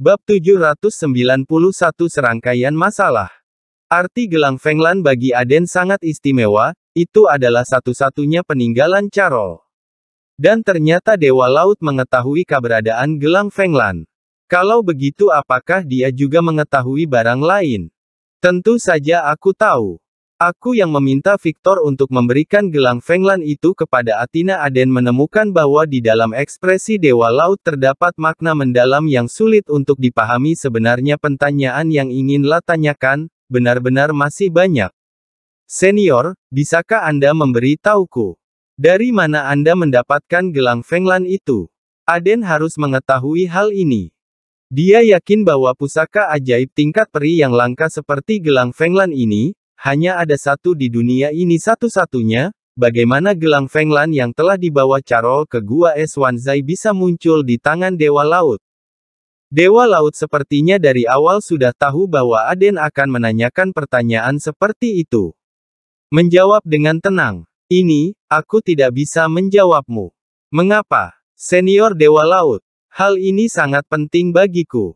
Bab 791 Serangkaian Masalah Arti gelang Fenglan bagi Aden sangat istimewa, itu adalah satu-satunya peninggalan Carol. Dan ternyata Dewa Laut mengetahui keberadaan gelang Fenglan. Kalau begitu apakah dia juga mengetahui barang lain? Tentu saja aku tahu. Aku yang meminta Victor untuk memberikan gelang Fenglan itu kepada Athena Aden menemukan bahwa di dalam ekspresi Dewa Laut terdapat makna mendalam yang sulit untuk dipahami sebenarnya pertanyaan yang ingin tanyakan, benar-benar masih banyak. Senior, bisakah Anda memberi tauku? Dari mana Anda mendapatkan gelang Fenglan itu? Aden harus mengetahui hal ini. Dia yakin bahwa pusaka ajaib tingkat peri yang langka seperti gelang Fenglan ini, hanya ada satu di dunia ini satu-satunya, bagaimana gelang Fenglan yang telah dibawa Carol ke gua es Wanzai bisa muncul di tangan Dewa Laut. Dewa Laut sepertinya dari awal sudah tahu bahwa Aden akan menanyakan pertanyaan seperti itu. Menjawab dengan tenang, ini, aku tidak bisa menjawabmu. Mengapa? Senior Dewa Laut, hal ini sangat penting bagiku.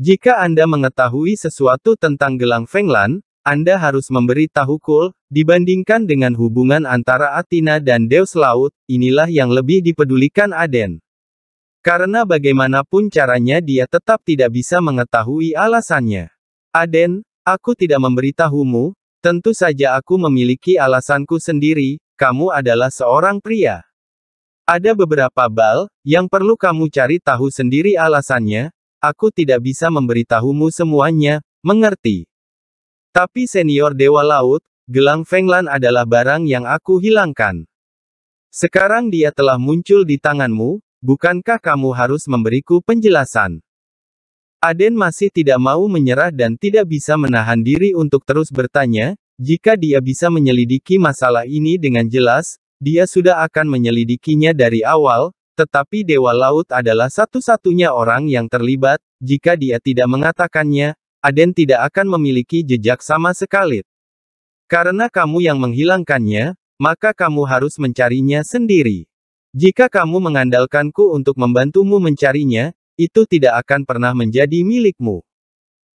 Jika Anda mengetahui sesuatu tentang gelang Fenglan, anda harus memberi tahu Kul, dibandingkan dengan hubungan antara Athena dan Deus Laut, inilah yang lebih dipedulikan Aden. Karena bagaimanapun caranya dia tetap tidak bisa mengetahui alasannya. Aden, aku tidak memberitahumu, tentu saja aku memiliki alasanku sendiri, kamu adalah seorang pria. Ada beberapa bal, yang perlu kamu cari tahu sendiri alasannya, aku tidak bisa memberitahumu semuanya, mengerti. Tapi senior Dewa Laut, gelang Fenglan adalah barang yang aku hilangkan. Sekarang dia telah muncul di tanganmu, bukankah kamu harus memberiku penjelasan? Aden masih tidak mau menyerah dan tidak bisa menahan diri untuk terus bertanya, jika dia bisa menyelidiki masalah ini dengan jelas, dia sudah akan menyelidikinya dari awal, tetapi Dewa Laut adalah satu-satunya orang yang terlibat, jika dia tidak mengatakannya, Aden tidak akan memiliki jejak sama sekali. Karena kamu yang menghilangkannya, maka kamu harus mencarinya sendiri. Jika kamu mengandalkanku untuk membantumu mencarinya, itu tidak akan pernah menjadi milikmu.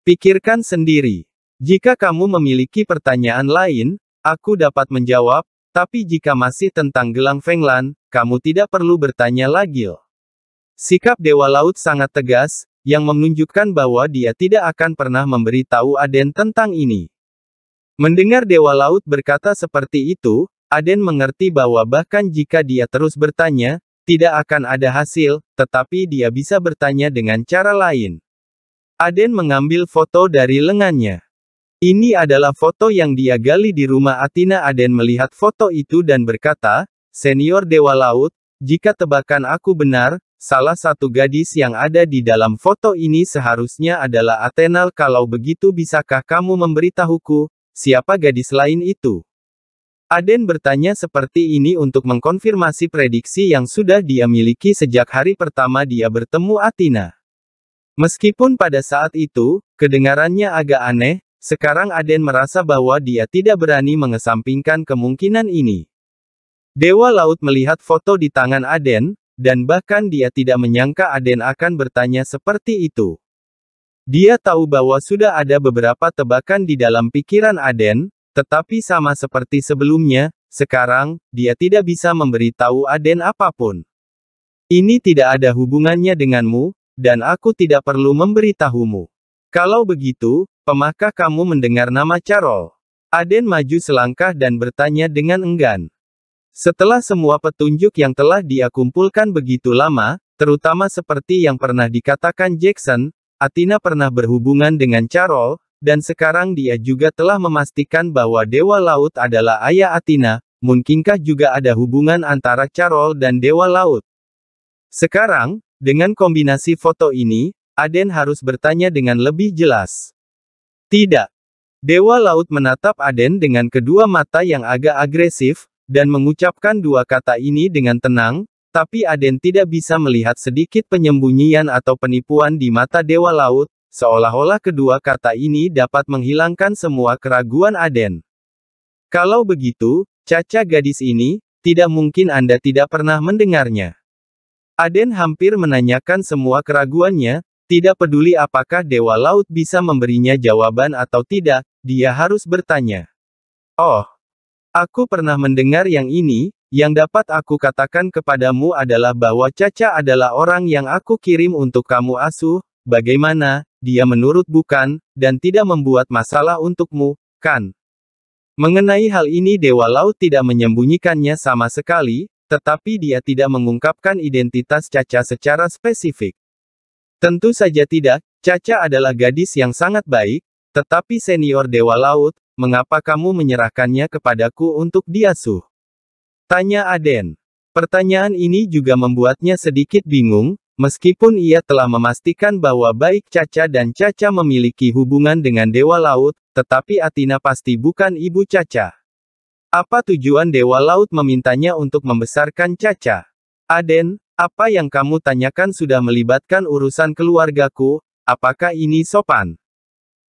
Pikirkan sendiri. Jika kamu memiliki pertanyaan lain, aku dapat menjawab, tapi jika masih tentang gelang Fenglan, kamu tidak perlu bertanya lagi. Sikap Dewa Laut sangat tegas, yang menunjukkan bahwa dia tidak akan pernah memberi tahu Aden tentang ini. Mendengar Dewa Laut berkata seperti itu, Aden mengerti bahwa bahkan jika dia terus bertanya, tidak akan ada hasil, tetapi dia bisa bertanya dengan cara lain. Aden mengambil foto dari lengannya. Ini adalah foto yang dia gali di rumah Athena Aden melihat foto itu dan berkata, Senior Dewa Laut, jika tebakan aku benar, Salah satu gadis yang ada di dalam foto ini seharusnya adalah Athena. Kalau begitu bisakah kamu memberitahuku, siapa gadis lain itu? Aden bertanya seperti ini untuk mengkonfirmasi prediksi yang sudah dia miliki sejak hari pertama dia bertemu Athena. Meskipun pada saat itu, kedengarannya agak aneh, sekarang Aden merasa bahwa dia tidak berani mengesampingkan kemungkinan ini. Dewa Laut melihat foto di tangan Aden, dan bahkan dia tidak menyangka Aden akan bertanya seperti itu. Dia tahu bahwa sudah ada beberapa tebakan di dalam pikiran Aden, tetapi sama seperti sebelumnya, sekarang, dia tidak bisa memberitahu Aden apapun. Ini tidak ada hubungannya denganmu, dan aku tidak perlu memberitahumu. Kalau begitu, pemahkah kamu mendengar nama Carol? Aden maju selangkah dan bertanya dengan enggan. Setelah semua petunjuk yang telah dia kumpulkan begitu lama, terutama seperti yang pernah dikatakan Jackson, Athena pernah berhubungan dengan Carol, dan sekarang dia juga telah memastikan bahwa Dewa Laut adalah ayah Athena, mungkinkah juga ada hubungan antara Carol dan Dewa Laut? Sekarang, dengan kombinasi foto ini, Aden harus bertanya dengan lebih jelas. Tidak. Dewa Laut menatap Aden dengan kedua mata yang agak agresif, dan mengucapkan dua kata ini dengan tenang, tapi Aden tidak bisa melihat sedikit penyembunyian atau penipuan di mata Dewa Laut, seolah-olah kedua kata ini dapat menghilangkan semua keraguan Aden. Kalau begitu, Caca gadis ini, tidak mungkin Anda tidak pernah mendengarnya. Aden hampir menanyakan semua keraguannya, tidak peduli apakah Dewa Laut bisa memberinya jawaban atau tidak, dia harus bertanya. Oh, Aku pernah mendengar yang ini, yang dapat aku katakan kepadamu adalah bahwa Caca adalah orang yang aku kirim untuk kamu asuh, bagaimana, dia menurut bukan, dan tidak membuat masalah untukmu, kan? Mengenai hal ini Dewa Laut tidak menyembunyikannya sama sekali, tetapi dia tidak mengungkapkan identitas Caca secara spesifik. Tentu saja tidak, Caca adalah gadis yang sangat baik, tetapi senior Dewa Laut, mengapa kamu menyerahkannya kepadaku untuk diasuh? Tanya Aden. Pertanyaan ini juga membuatnya sedikit bingung, meskipun ia telah memastikan bahwa baik Caca dan Caca memiliki hubungan dengan Dewa Laut, tetapi Atina pasti bukan ibu Caca. Apa tujuan Dewa Laut memintanya untuk membesarkan Caca? Aden, apa yang kamu tanyakan sudah melibatkan urusan keluargaku, apakah ini sopan?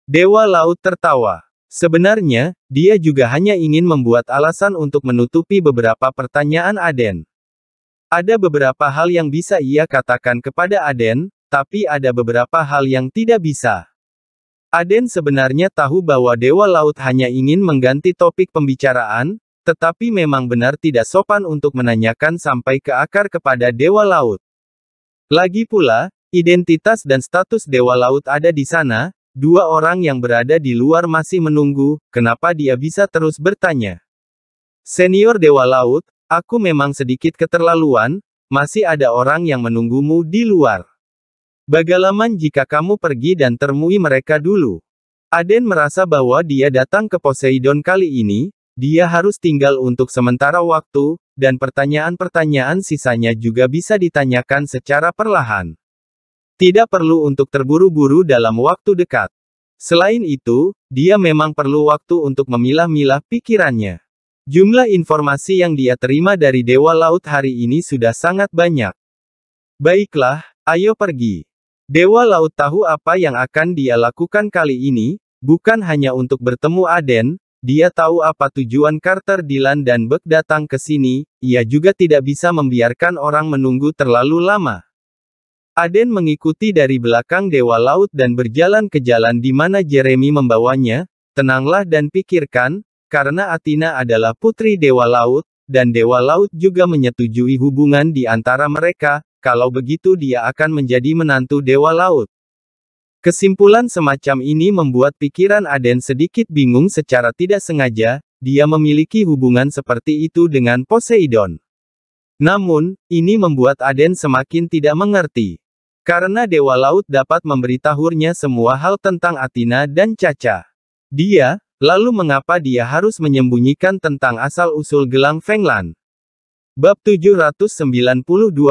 Dewa Laut tertawa. Sebenarnya, dia juga hanya ingin membuat alasan untuk menutupi beberapa pertanyaan Aden. Ada beberapa hal yang bisa ia katakan kepada Aden, tapi ada beberapa hal yang tidak bisa. Aden sebenarnya tahu bahwa Dewa Laut hanya ingin mengganti topik pembicaraan, tetapi memang benar tidak sopan untuk menanyakan sampai ke akar kepada Dewa Laut. Lagi pula, identitas dan status Dewa Laut ada di sana, Dua orang yang berada di luar masih menunggu, kenapa dia bisa terus bertanya. Senior Dewa Laut, aku memang sedikit keterlaluan, masih ada orang yang menunggumu di luar. Bagalaman jika kamu pergi dan termui mereka dulu. Aden merasa bahwa dia datang ke Poseidon kali ini, dia harus tinggal untuk sementara waktu, dan pertanyaan-pertanyaan sisanya juga bisa ditanyakan secara perlahan. Tidak perlu untuk terburu-buru dalam waktu dekat. Selain itu, dia memang perlu waktu untuk memilah-milah pikirannya. Jumlah informasi yang dia terima dari Dewa Laut hari ini sudah sangat banyak. Baiklah, ayo pergi. Dewa Laut tahu apa yang akan dia lakukan kali ini, bukan hanya untuk bertemu Aden, dia tahu apa tujuan Carter Dylan dan Beck datang ke sini, ia juga tidak bisa membiarkan orang menunggu terlalu lama. Aden mengikuti dari belakang Dewa Laut dan berjalan ke jalan di mana Jeremy membawanya, tenanglah dan pikirkan, karena Athena adalah putri Dewa Laut, dan Dewa Laut juga menyetujui hubungan di antara mereka, kalau begitu dia akan menjadi menantu Dewa Laut. Kesimpulan semacam ini membuat pikiran Aden sedikit bingung secara tidak sengaja, dia memiliki hubungan seperti itu dengan Poseidon. Namun, ini membuat Aden semakin tidak mengerti. Karena Dewa Laut dapat memberitahunya semua hal tentang Athena dan Caca. Dia, lalu mengapa dia harus menyembunyikan tentang asal-usul gelang Fenglan? Bab 792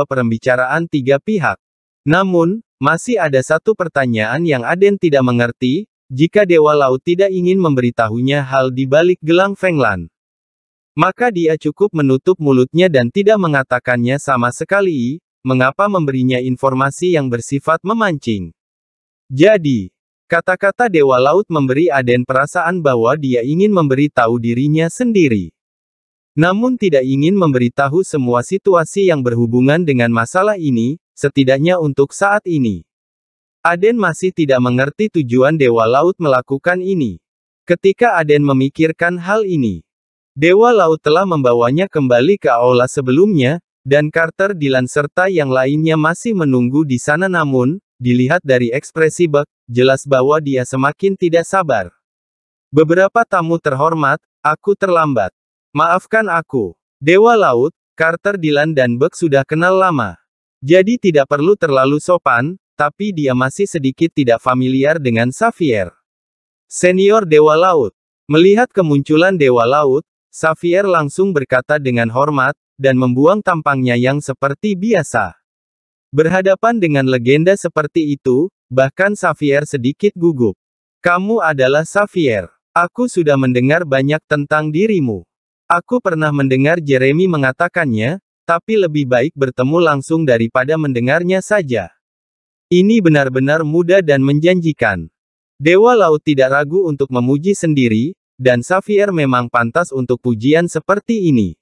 Perembicaraan Tiga Pihak Namun, masih ada satu pertanyaan yang Aden tidak mengerti, jika Dewa Laut tidak ingin memberitahunya hal di balik gelang Fenglan maka dia cukup menutup mulutnya dan tidak mengatakannya sama sekali mengapa memberinya informasi yang bersifat memancing. Jadi, kata-kata Dewa Laut memberi Aden perasaan bahwa dia ingin memberi tahu dirinya sendiri. Namun tidak ingin memberitahu semua situasi yang berhubungan dengan masalah ini, setidaknya untuk saat ini. Aden masih tidak mengerti tujuan Dewa Laut melakukan ini. Ketika Aden memikirkan hal ini, Dewa Laut telah membawanya kembali ke aula sebelumnya, dan Carter Dilan serta yang lainnya masih menunggu di sana namun, dilihat dari ekspresi Buck, jelas bahwa dia semakin tidak sabar. Beberapa tamu terhormat, aku terlambat. Maafkan aku. Dewa Laut, Carter Dylan dan Buck sudah kenal lama. Jadi tidak perlu terlalu sopan, tapi dia masih sedikit tidak familiar dengan Xavier. Senior Dewa Laut. Melihat kemunculan Dewa Laut, Xavier langsung berkata dengan hormat, dan membuang tampangnya yang seperti biasa. Berhadapan dengan legenda seperti itu, bahkan Xavier sedikit gugup. Kamu adalah Xavier. Aku sudah mendengar banyak tentang dirimu. Aku pernah mendengar Jeremy mengatakannya, tapi lebih baik bertemu langsung daripada mendengarnya saja. Ini benar-benar mudah dan menjanjikan. Dewa Laut tidak ragu untuk memuji sendiri, dan Xavier memang pantas untuk pujian seperti ini.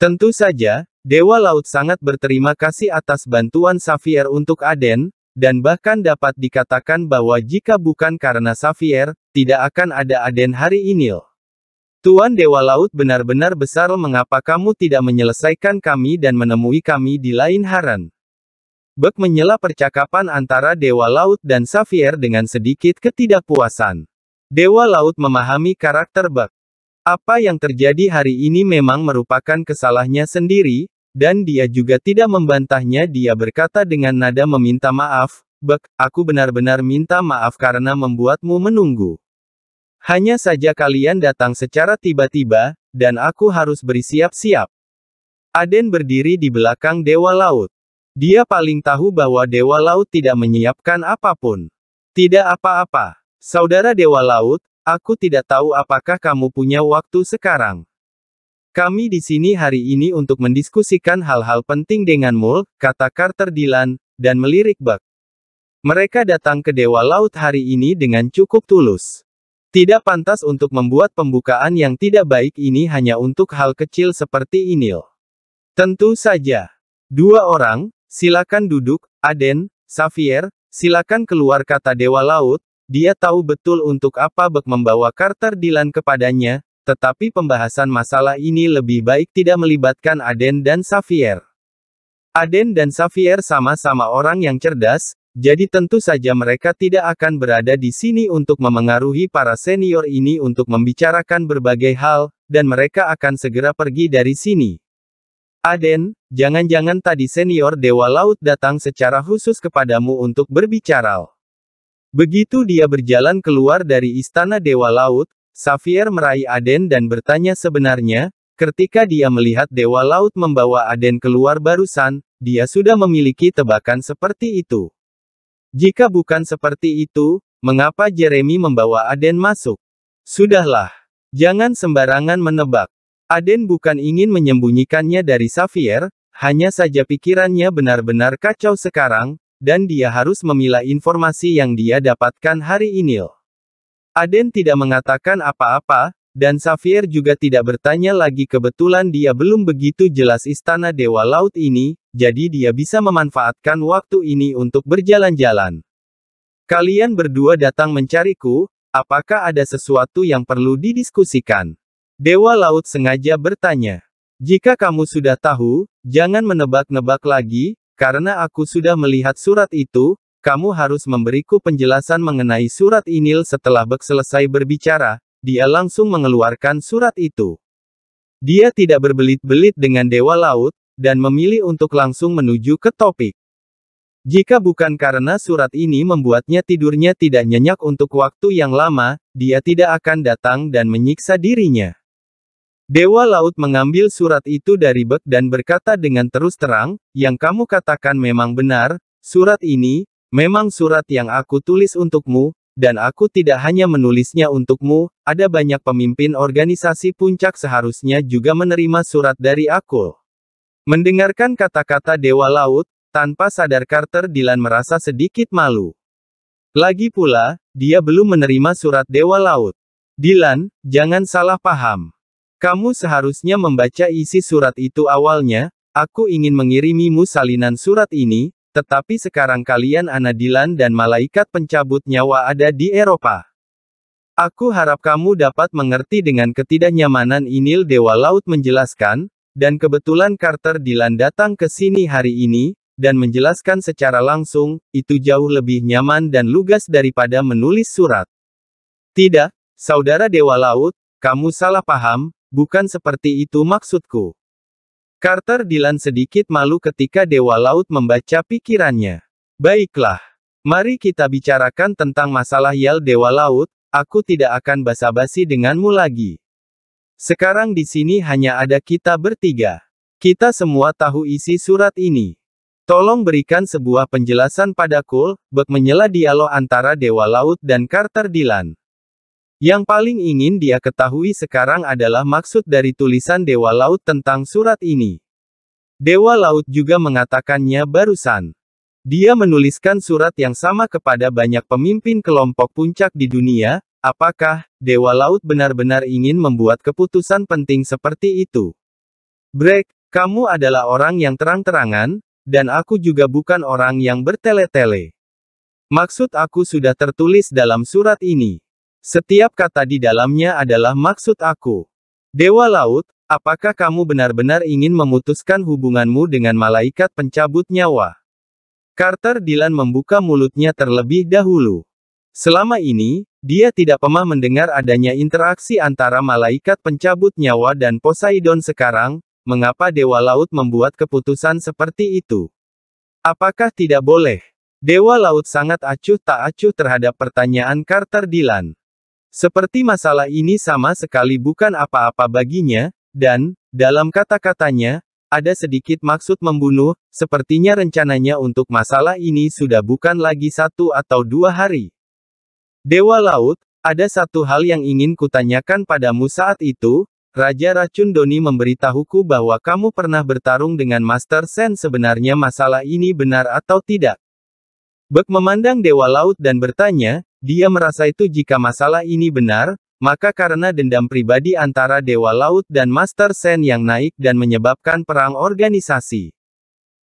Tentu saja, Dewa Laut sangat berterima kasih atas bantuan Xavier untuk Aden, dan bahkan dapat dikatakan bahwa jika bukan karena Xavier, tidak akan ada Aden hari ini. Tuan Dewa Laut benar-benar besar mengapa kamu tidak menyelesaikan kami dan menemui kami di lain haran. Bek menyela percakapan antara Dewa Laut dan Xavier dengan sedikit ketidakpuasan. Dewa Laut memahami karakter Bak. Apa yang terjadi hari ini memang merupakan kesalahannya sendiri, dan dia juga tidak membantahnya dia berkata dengan nada meminta maaf, Bak, aku benar-benar minta maaf karena membuatmu menunggu. Hanya saja kalian datang secara tiba-tiba, dan aku harus bersiap-siap. Aden berdiri di belakang Dewa Laut. Dia paling tahu bahwa Dewa Laut tidak menyiapkan apapun. Tidak apa-apa. Saudara Dewa Laut, aku tidak tahu apakah kamu punya waktu sekarang. Kami di sini hari ini untuk mendiskusikan hal-hal penting dengan Mul, kata Carter Dylan, dan melirik Buck. Mereka datang ke Dewa Laut hari ini dengan cukup tulus. Tidak pantas untuk membuat pembukaan yang tidak baik ini hanya untuk hal kecil seperti ini. Tentu saja. Dua orang, silakan duduk, Aden, Xavier, silakan keluar kata Dewa Laut, dia tahu betul untuk apa Beck membawa Carter Dylan kepadanya, tetapi pembahasan masalah ini lebih baik tidak melibatkan Aden dan Xavier. Aden dan Xavier sama-sama orang yang cerdas, jadi tentu saja mereka tidak akan berada di sini untuk memengaruhi para senior ini untuk membicarakan berbagai hal, dan mereka akan segera pergi dari sini. Aden, jangan-jangan tadi senior Dewa Laut datang secara khusus kepadamu untuk berbicara. Begitu dia berjalan keluar dari istana Dewa Laut, Xavier meraih Aden dan bertanya sebenarnya, ketika dia melihat Dewa Laut membawa Aden keluar barusan, dia sudah memiliki tebakan seperti itu. Jika bukan seperti itu, mengapa Jeremy membawa Aden masuk? Sudahlah, jangan sembarangan menebak. Aden bukan ingin menyembunyikannya dari Xavier, hanya saja pikirannya benar-benar kacau sekarang, dan dia harus memilah informasi yang dia dapatkan hari ini. Aden tidak mengatakan apa-apa, dan Xavier juga tidak bertanya lagi kebetulan dia belum begitu jelas istana Dewa Laut ini, jadi dia bisa memanfaatkan waktu ini untuk berjalan-jalan. Kalian berdua datang mencariku, apakah ada sesuatu yang perlu didiskusikan? Dewa Laut sengaja bertanya. Jika kamu sudah tahu, jangan menebak-nebak lagi, karena aku sudah melihat surat itu, kamu harus memberiku penjelasan mengenai surat Inil setelah Bek selesai berbicara, dia langsung mengeluarkan surat itu. Dia tidak berbelit-belit dengan Dewa Laut, dan memilih untuk langsung menuju ke topik. Jika bukan karena surat ini membuatnya tidurnya tidak nyenyak untuk waktu yang lama, dia tidak akan datang dan menyiksa dirinya. Dewa Laut mengambil surat itu dari Bek dan berkata dengan terus terang, yang kamu katakan memang benar, surat ini, memang surat yang aku tulis untukmu, dan aku tidak hanya menulisnya untukmu, ada banyak pemimpin organisasi puncak seharusnya juga menerima surat dari aku. Mendengarkan kata-kata Dewa Laut, tanpa sadar Carter Dylan merasa sedikit malu. Lagi pula, dia belum menerima surat Dewa Laut. Dylan, jangan salah paham. Kamu seharusnya membaca isi surat itu awalnya, aku ingin mengirimimu salinan surat ini, tetapi sekarang kalian anadilan dan malaikat pencabut nyawa ada di Eropa. Aku harap kamu dapat mengerti dengan ketidaknyamanan Inil Dewa Laut menjelaskan, dan kebetulan Carter Dilan datang ke sini hari ini, dan menjelaskan secara langsung, itu jauh lebih nyaman dan lugas daripada menulis surat. Tidak, Saudara Dewa Laut, kamu salah paham, Bukan seperti itu maksudku. Carter Dilan sedikit malu ketika Dewa Laut membaca pikirannya. Baiklah. Mari kita bicarakan tentang masalah Yal Dewa Laut, aku tidak akan basa-basi denganmu lagi. Sekarang di sini hanya ada kita bertiga. Kita semua tahu isi surat ini. Tolong berikan sebuah penjelasan padaku. Kul, Bek menyela dialog antara Dewa Laut dan Carter Dilan. Yang paling ingin dia ketahui sekarang adalah maksud dari tulisan Dewa Laut tentang surat ini. Dewa Laut juga mengatakannya barusan. Dia menuliskan surat yang sama kepada banyak pemimpin kelompok puncak di dunia, apakah Dewa Laut benar-benar ingin membuat keputusan penting seperti itu? Break, kamu adalah orang yang terang-terangan, dan aku juga bukan orang yang bertele-tele. Maksud aku sudah tertulis dalam surat ini. Setiap kata di dalamnya adalah maksud aku. Dewa Laut, apakah kamu benar-benar ingin memutuskan hubunganmu dengan malaikat pencabut nyawa? Carter Dylan membuka mulutnya terlebih dahulu. Selama ini, dia tidak pernah mendengar adanya interaksi antara malaikat pencabut nyawa dan Poseidon sekarang, mengapa Dewa Laut membuat keputusan seperti itu? Apakah tidak boleh? Dewa Laut sangat acuh tak acuh terhadap pertanyaan Carter Dylan. Seperti masalah ini sama sekali bukan apa-apa baginya, dan, dalam kata-katanya, ada sedikit maksud membunuh, sepertinya rencananya untuk masalah ini sudah bukan lagi satu atau dua hari. Dewa Laut, ada satu hal yang ingin kutanyakan padamu saat itu, Raja Racun Doni memberitahuku bahwa kamu pernah bertarung dengan Master Sen sebenarnya masalah ini benar atau tidak. Bek memandang Dewa Laut dan bertanya, dia merasa itu jika masalah ini benar, maka karena dendam pribadi antara Dewa Laut dan Master Sen yang naik dan menyebabkan perang organisasi.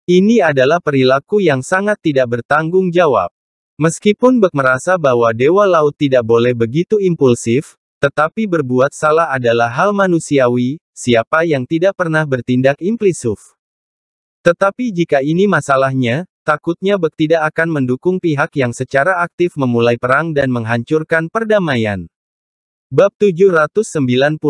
Ini adalah perilaku yang sangat tidak bertanggung jawab. Meskipun Bek merasa bahwa Dewa Laut tidak boleh begitu impulsif, tetapi berbuat salah adalah hal manusiawi, siapa yang tidak pernah bertindak impulsif. Tetapi jika ini masalahnya, Takutnya Bek tidak akan mendukung pihak yang secara aktif memulai perang dan menghancurkan perdamaian. Bab 793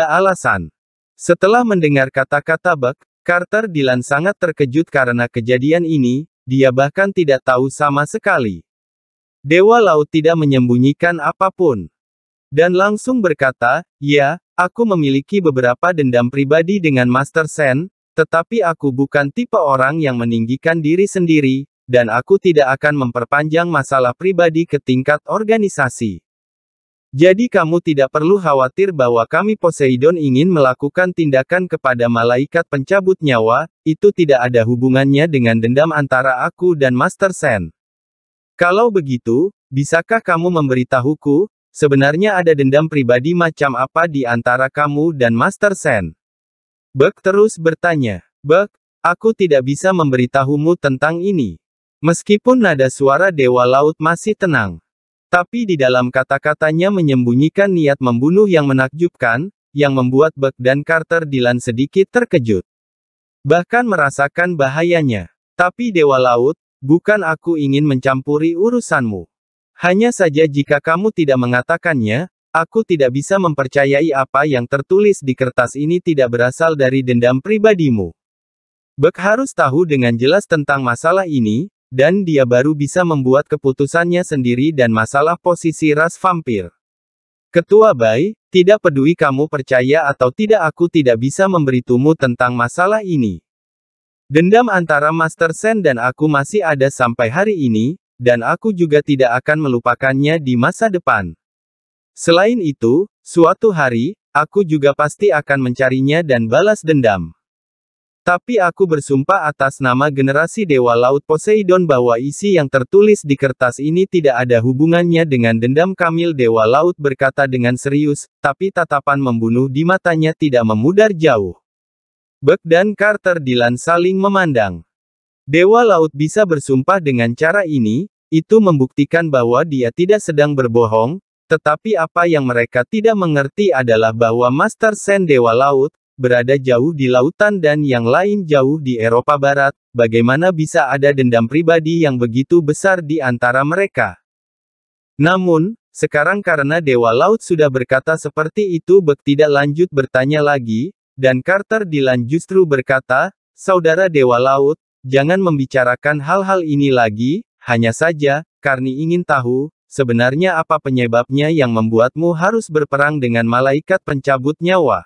Alasan Setelah mendengar kata-kata Bek, Carter Dilan sangat terkejut karena kejadian ini, dia bahkan tidak tahu sama sekali. Dewa Laut tidak menyembunyikan apapun. Dan langsung berkata, ya, aku memiliki beberapa dendam pribadi dengan Master Sen, tetapi aku bukan tipe orang yang meninggikan diri sendiri, dan aku tidak akan memperpanjang masalah pribadi ke tingkat organisasi. Jadi kamu tidak perlu khawatir bahwa kami Poseidon ingin melakukan tindakan kepada malaikat pencabut nyawa, itu tidak ada hubungannya dengan dendam antara aku dan Master Sen. Kalau begitu, bisakah kamu memberitahuku, sebenarnya ada dendam pribadi macam apa di antara kamu dan Master Sen? Buck terus bertanya, Buck, aku tidak bisa memberitahumu tentang ini. Meskipun nada suara Dewa Laut masih tenang. Tapi di dalam kata-katanya menyembunyikan niat membunuh yang menakjubkan, yang membuat Beck dan Carter Dylan sedikit terkejut. Bahkan merasakan bahayanya. Tapi Dewa Laut, bukan aku ingin mencampuri urusanmu. Hanya saja jika kamu tidak mengatakannya, Aku tidak bisa mempercayai apa yang tertulis di kertas ini tidak berasal dari dendam pribadimu. Bek harus tahu dengan jelas tentang masalah ini, dan dia baru bisa membuat keputusannya sendiri dan masalah posisi ras vampir. Ketua Bai, tidak peduli kamu percaya atau tidak aku tidak bisa memberitumu tentang masalah ini. Dendam antara Master Sen dan aku masih ada sampai hari ini, dan aku juga tidak akan melupakannya di masa depan. Selain itu, suatu hari, aku juga pasti akan mencarinya dan balas dendam. Tapi aku bersumpah atas nama generasi Dewa Laut Poseidon bahwa isi yang tertulis di kertas ini tidak ada hubungannya dengan dendam Kamil Dewa Laut berkata dengan serius, tapi tatapan membunuh di matanya tidak memudar jauh. Beck dan Carter Dylan saling memandang. Dewa Laut bisa bersumpah dengan cara ini, itu membuktikan bahwa dia tidak sedang berbohong, tetapi apa yang mereka tidak mengerti adalah bahwa Master Sen Dewa Laut, berada jauh di lautan dan yang lain jauh di Eropa Barat, bagaimana bisa ada dendam pribadi yang begitu besar di antara mereka. Namun, sekarang karena Dewa Laut sudah berkata seperti itu Bek tidak lanjut bertanya lagi, dan Carter Dilan justru berkata, Saudara Dewa Laut, jangan membicarakan hal-hal ini lagi, hanya saja, Karni ingin tahu, Sebenarnya apa penyebabnya yang membuatmu harus berperang dengan malaikat pencabut nyawa?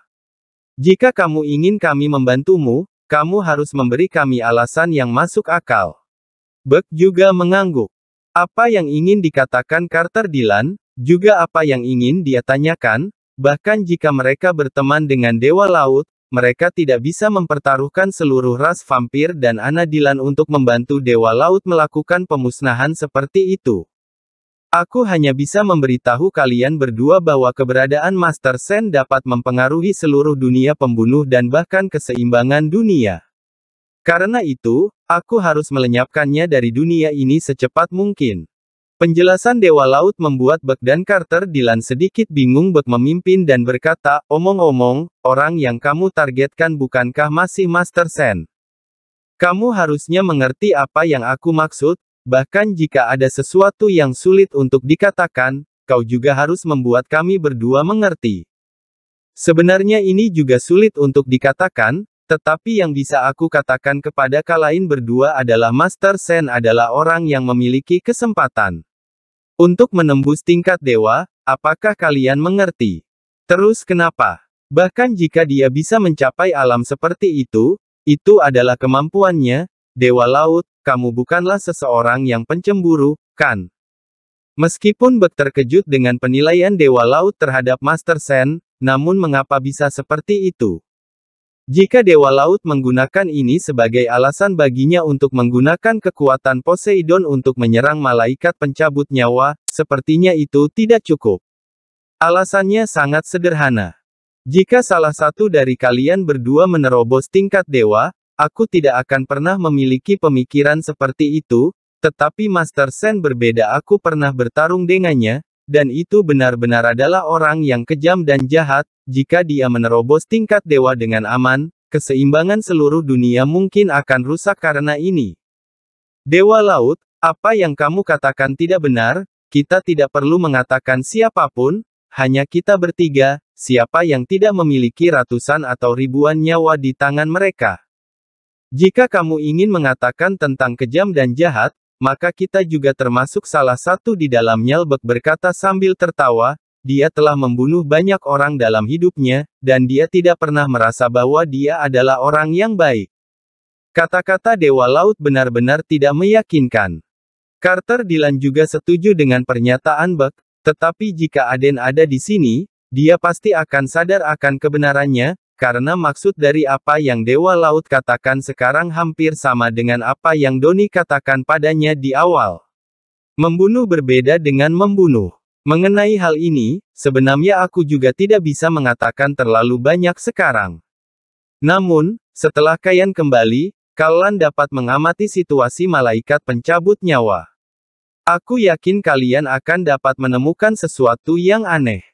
Jika kamu ingin kami membantumu, kamu harus memberi kami alasan yang masuk akal. Beck juga mengangguk. Apa yang ingin dikatakan Carter Dylan, juga apa yang ingin dia tanyakan, bahkan jika mereka berteman dengan Dewa Laut, mereka tidak bisa mempertaruhkan seluruh ras vampir dan Anadilan untuk membantu Dewa Laut melakukan pemusnahan seperti itu. Aku hanya bisa memberitahu kalian berdua bahwa keberadaan Master Sen dapat mempengaruhi seluruh dunia pembunuh dan bahkan keseimbangan dunia. Karena itu, aku harus melenyapkannya dari dunia ini secepat mungkin. Penjelasan Dewa Laut membuat Beck dan Carter Dylan sedikit bingung Beck memimpin dan berkata, omong-omong, orang yang kamu targetkan bukankah masih Master Sen? Kamu harusnya mengerti apa yang aku maksud, Bahkan jika ada sesuatu yang sulit untuk dikatakan, kau juga harus membuat kami berdua mengerti. Sebenarnya ini juga sulit untuk dikatakan, tetapi yang bisa aku katakan kepada kalian berdua adalah Master Sen adalah orang yang memiliki kesempatan. Untuk menembus tingkat dewa, apakah kalian mengerti? Terus kenapa? Bahkan jika dia bisa mencapai alam seperti itu, itu adalah kemampuannya, Dewa Laut, kamu bukanlah seseorang yang pencemburu, kan? Meskipun Bek terkejut dengan penilaian Dewa Laut terhadap Master Sen, namun mengapa bisa seperti itu? Jika Dewa Laut menggunakan ini sebagai alasan baginya untuk menggunakan kekuatan Poseidon untuk menyerang malaikat pencabut nyawa, sepertinya itu tidak cukup. Alasannya sangat sederhana. Jika salah satu dari kalian berdua menerobos tingkat dewa, Aku tidak akan pernah memiliki pemikiran seperti itu, tetapi Master Sen berbeda aku pernah bertarung dengannya, dan itu benar-benar adalah orang yang kejam dan jahat, jika dia menerobos tingkat dewa dengan aman, keseimbangan seluruh dunia mungkin akan rusak karena ini. Dewa Laut, apa yang kamu katakan tidak benar, kita tidak perlu mengatakan siapapun, hanya kita bertiga, siapa yang tidak memiliki ratusan atau ribuan nyawa di tangan mereka. Jika kamu ingin mengatakan tentang kejam dan jahat, maka kita juga termasuk salah satu di dalamnya Lbek berkata sambil tertawa, dia telah membunuh banyak orang dalam hidupnya, dan dia tidak pernah merasa bahwa dia adalah orang yang baik. Kata-kata Dewa Laut benar-benar tidak meyakinkan. Carter Dilan juga setuju dengan pernyataan Beck, tetapi jika Aden ada di sini, dia pasti akan sadar akan kebenarannya, karena maksud dari apa yang Dewa Laut katakan sekarang hampir sama dengan apa yang Doni katakan padanya di awal. Membunuh berbeda dengan membunuh. Mengenai hal ini, sebenarnya aku juga tidak bisa mengatakan terlalu banyak sekarang. Namun, setelah Kayan kembali, kalian dapat mengamati situasi malaikat pencabut nyawa. Aku yakin kalian akan dapat menemukan sesuatu yang aneh.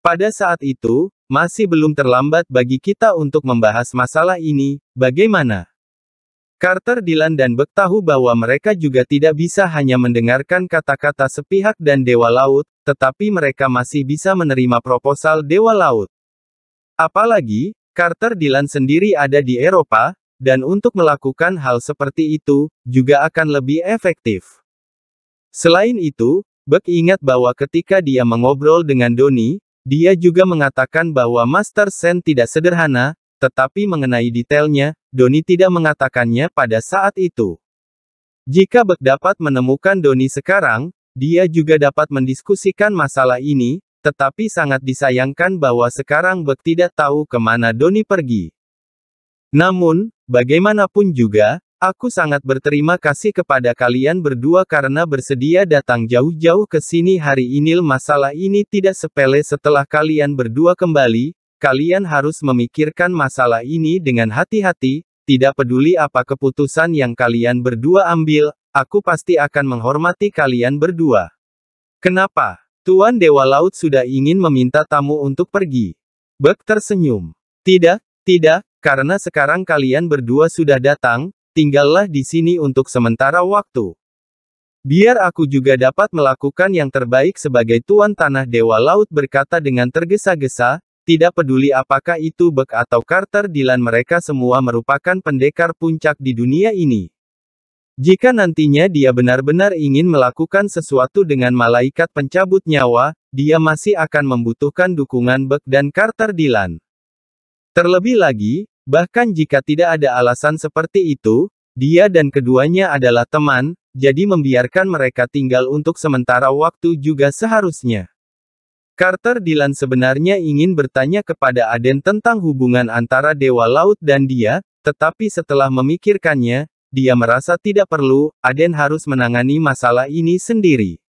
Pada saat itu, masih belum terlambat bagi kita untuk membahas masalah ini, bagaimana? Carter Dylan dan Beck tahu bahwa mereka juga tidak bisa hanya mendengarkan kata-kata sepihak dan Dewa Laut, tetapi mereka masih bisa menerima proposal Dewa Laut. Apalagi, Carter Dylan sendiri ada di Eropa, dan untuk melakukan hal seperti itu, juga akan lebih efektif. Selain itu, Beck ingat bahwa ketika dia mengobrol dengan Doni, dia juga mengatakan bahwa Master Sen tidak sederhana, tetapi mengenai detailnya, Doni tidak mengatakannya pada saat itu. Jika Beck dapat menemukan Doni sekarang, dia juga dapat mendiskusikan masalah ini, tetapi sangat disayangkan bahwa sekarang Beck tidak tahu kemana Doni pergi. Namun, bagaimanapun juga, Aku sangat berterima kasih kepada kalian berdua karena bersedia datang jauh-jauh ke sini hari ini. Masalah ini tidak sepele setelah kalian berdua kembali, kalian harus memikirkan masalah ini dengan hati-hati, tidak peduli apa keputusan yang kalian berdua ambil, aku pasti akan menghormati kalian berdua. Kenapa? Tuan Dewa Laut sudah ingin meminta tamu untuk pergi. Bek tersenyum. Tidak, tidak, karena sekarang kalian berdua sudah datang, tinggallah di sini untuk sementara waktu. Biar aku juga dapat melakukan yang terbaik sebagai tuan tanah Dewa Laut berkata dengan tergesa-gesa, tidak peduli apakah itu Beck atau Carter Dylan mereka semua merupakan pendekar puncak di dunia ini. Jika nantinya dia benar-benar ingin melakukan sesuatu dengan malaikat pencabut nyawa, dia masih akan membutuhkan dukungan Beck dan Carter Dylan. Terlebih lagi, Bahkan jika tidak ada alasan seperti itu, dia dan keduanya adalah teman, jadi membiarkan mereka tinggal untuk sementara waktu juga seharusnya. Carter Dylan sebenarnya ingin bertanya kepada Aden tentang hubungan antara Dewa Laut dan dia, tetapi setelah memikirkannya, dia merasa tidak perlu, Aden harus menangani masalah ini sendiri.